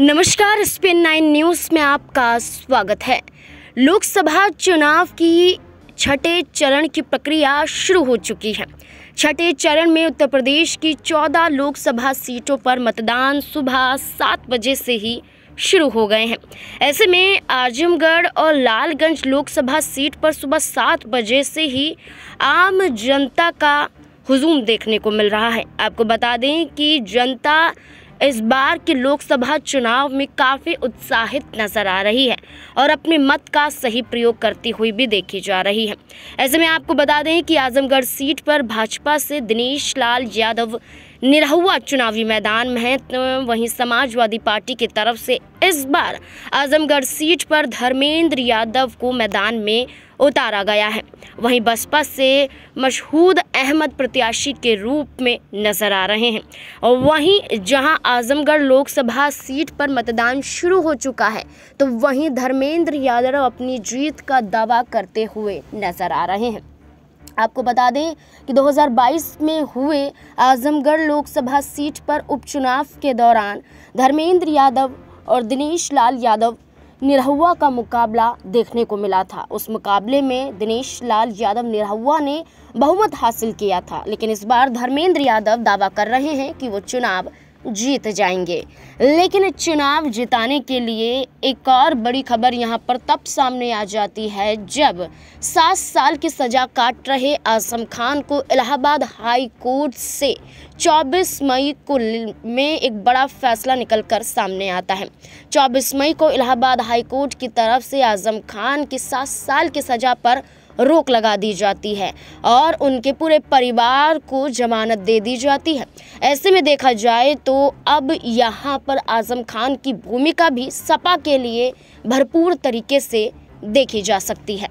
नमस्कार spin nine news में आपका स्वागत है लोकसभा चुनाव की छठे चरण की प्रक्रिया शुरू हो चुकी है छठे चरण में उत्तर प्रदेश की 14 लोकसभा सीटों पर मतदान सुबह सात बजे से ही शुरू हो गए हैं ऐसे में आजमगढ़ और लालगंज लोकसभा सीट पर सुबह सात बजे से ही आम जनता का हुजूम देखने को मिल रहा है आपको बता दें कि जनता इस बार के लोकसभा चुनाव में काफ़ी उत्साहित नजर आ रही है और अपने मत का सही प्रयोग करती हुई भी देखी जा रही है ऐसे में आपको बता दें कि आजमगढ़ सीट पर भाजपा से दिनेश लाल यादव निरहुआ चुनावी मैदान में है तो वहीं समाजवादी पार्टी की तरफ से इस बार आजमगढ़ सीट पर धर्मेंद्र यादव को मैदान में उतारा गया है वहीं बसपा से मशहूद अहमद प्रत्याशी के रूप में नजर आ रहे हैं और वहीं जहां आजमगढ़ लोकसभा सीट पर मतदान शुरू हो चुका है तो वहीं धर्मेंद्र यादव अपनी जीत का दावा करते हुए नजर आ रहे हैं आपको बता दें कि 2022 में हुए आजमगढ़ लोकसभा सीट पर उपचुनाव के दौरान धर्मेंद्र यादव और दिनेश लाल यादव निरहुआ का मुकाबला देखने को मिला था उस मुकाबले में दिनेश लाल यादव निरहुआ ने बहुमत हासिल किया था लेकिन इस बार धर्मेंद्र यादव दावा कर रहे हैं कि वो चुनाव जीत जाएंगे लेकिन चुनाव जिताने के लिए एक और बड़ी खबर यहां पर तब सामने आ जाती है जब सात साल की सजा काट रहे आसम खान को इलाहाबाद हाई कोर्ट से 24 मई को में एक बड़ा फैसला निकलकर सामने आता है 24 मई को इलाहाबाद हाई कोर्ट की तरफ से आजम खान की सात साल की सजा पर रोक लगा दी जाती है और उनके पूरे परिवार को जमानत दे दी जाती है ऐसे में देखा जाए तो अब यहाँ पर आजम खान की भूमिका भी सपा के लिए भरपूर तरीके से देखी जा सकती है